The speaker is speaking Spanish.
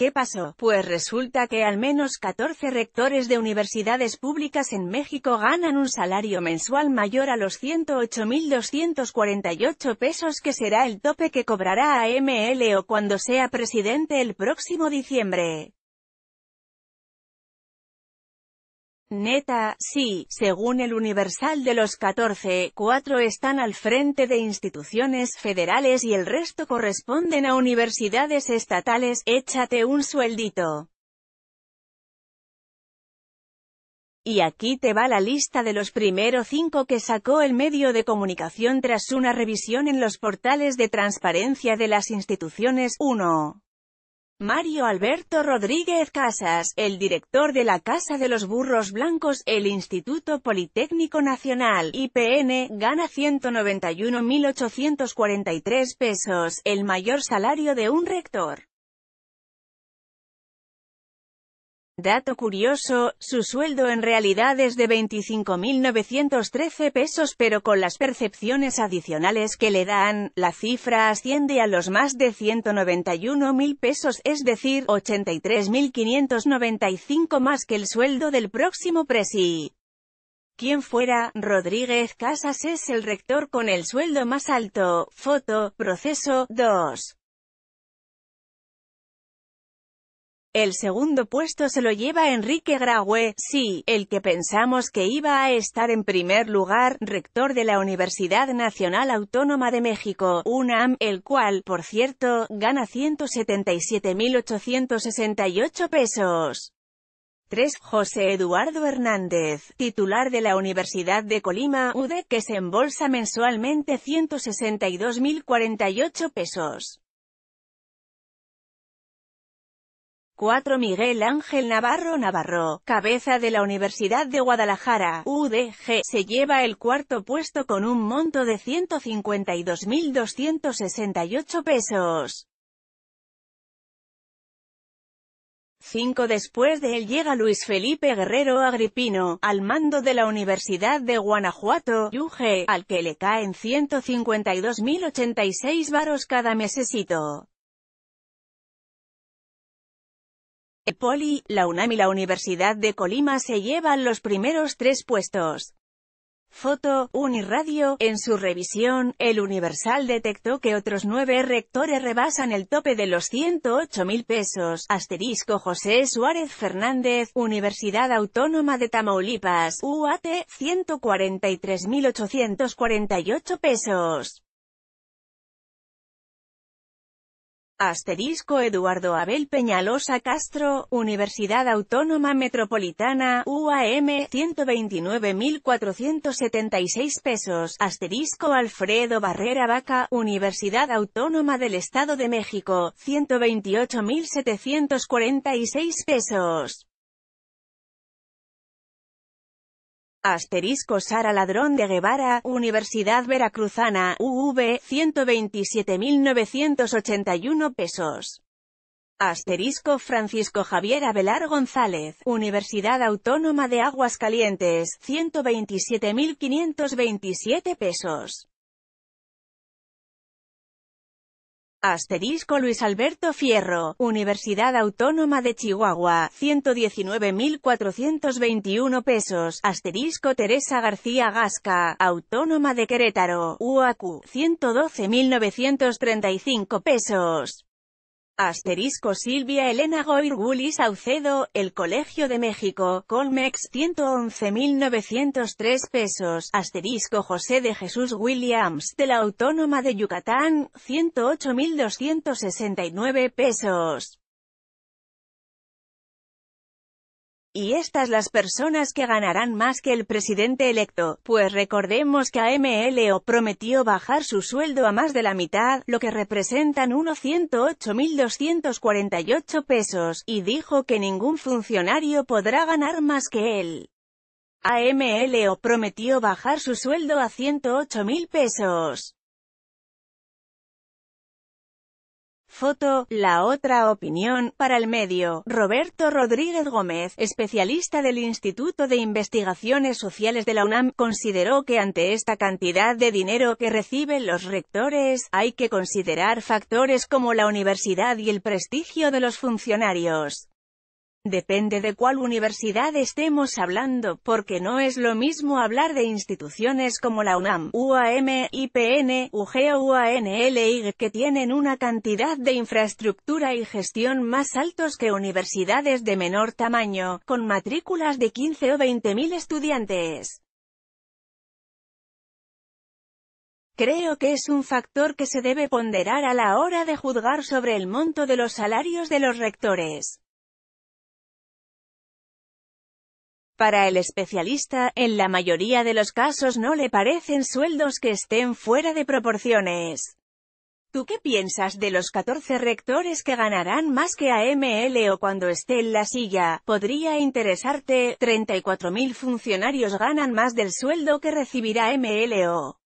¿Qué pasó? Pues resulta que al menos 14 rectores de universidades públicas en México ganan un salario mensual mayor a los 108.248 pesos que será el tope que cobrará a MLO cuando sea presidente el próximo diciembre. Neta, sí, según el Universal de los 14, 4 están al frente de instituciones federales y el resto corresponden a universidades estatales, échate un sueldito. Y aquí te va la lista de los primeros cinco que sacó el medio de comunicación tras una revisión en los portales de transparencia de las instituciones 1. Mario Alberto Rodríguez Casas, el director de la Casa de los Burros Blancos, el Instituto Politécnico Nacional, IPN, gana 191.843 pesos, el mayor salario de un rector. Dato curioso, su sueldo en realidad es de 25.913 pesos pero con las percepciones adicionales que le dan, la cifra asciende a los más de 191.000 pesos, es decir, 83.595 más que el sueldo del próximo presi. Quien fuera, Rodríguez Casas es el rector con el sueldo más alto, foto, proceso, 2. El segundo puesto se lo lleva Enrique Graue, sí, el que pensamos que iba a estar en primer lugar, rector de la Universidad Nacional Autónoma de México, UNAM, el cual, por cierto, gana 177.868 pesos. 3. José Eduardo Hernández, titular de la Universidad de Colima, UDE, que se embolsa mensualmente 162.048 pesos. 4. Miguel Ángel Navarro Navarro, cabeza de la Universidad de Guadalajara, UDG, se lleva el cuarto puesto con un monto de 152.268 pesos. 5. Después de él llega Luis Felipe Guerrero Agripino, al mando de la Universidad de Guanajuato, UG, al que le caen 152.086 varos cada mesecito. Poli, la UNAM y la Universidad de Colima se llevan los primeros tres puestos. Foto, Uniradio, en su revisión, el Universal detectó que otros nueve rectores rebasan el tope de los 108 mil pesos, asterisco José Suárez Fernández, Universidad Autónoma de Tamaulipas, UAT, 143.848 pesos. Asterisco Eduardo Abel Peñalosa Castro, Universidad Autónoma Metropolitana, UAM, 129.476 pesos. Asterisco Alfredo Barrera Vaca, Universidad Autónoma del Estado de México, 128.746 pesos. Asterisco Sara Ladrón de Guevara, Universidad Veracruzana, UV, 127.981 pesos. Asterisco Francisco Javier Abelar González, Universidad Autónoma de Aguascalientes, 127.527 pesos. Asterisco Luis Alberto Fierro, Universidad Autónoma de Chihuahua, 119.421 pesos. Asterisco Teresa García Gasca, Autónoma de Querétaro, UAQ, 112.935 pesos. Asterisco Silvia Elena Goirguli Saucedo, El Colegio de México, Colmex, 111.903 pesos, asterisco José de Jesús Williams, de la Autónoma de Yucatán, 108.269 pesos. Y estas las personas que ganarán más que el presidente electo, pues recordemos que AMLO prometió bajar su sueldo a más de la mitad, lo que representan unos 108.248 pesos, y dijo que ningún funcionario podrá ganar más que él. AMLO prometió bajar su sueldo a 108.000 pesos. Foto, la otra opinión, para el medio, Roberto Rodríguez Gómez, especialista del Instituto de Investigaciones Sociales de la UNAM, consideró que ante esta cantidad de dinero que reciben los rectores, hay que considerar factores como la universidad y el prestigio de los funcionarios. Depende de cuál universidad estemos hablando, porque no es lo mismo hablar de instituciones como la UNAM, UAM, IPN, UG que tienen una cantidad de infraestructura y gestión más altos que universidades de menor tamaño, con matrículas de 15 o 20 mil estudiantes. Creo que es un factor que se debe ponderar a la hora de juzgar sobre el monto de los salarios de los rectores. Para el especialista, en la mayoría de los casos no le parecen sueldos que estén fuera de proporciones. ¿Tú qué piensas de los 14 rectores que ganarán más que a o cuando esté en la silla? Podría interesarte, 34.000 funcionarios ganan más del sueldo que recibirá MLO.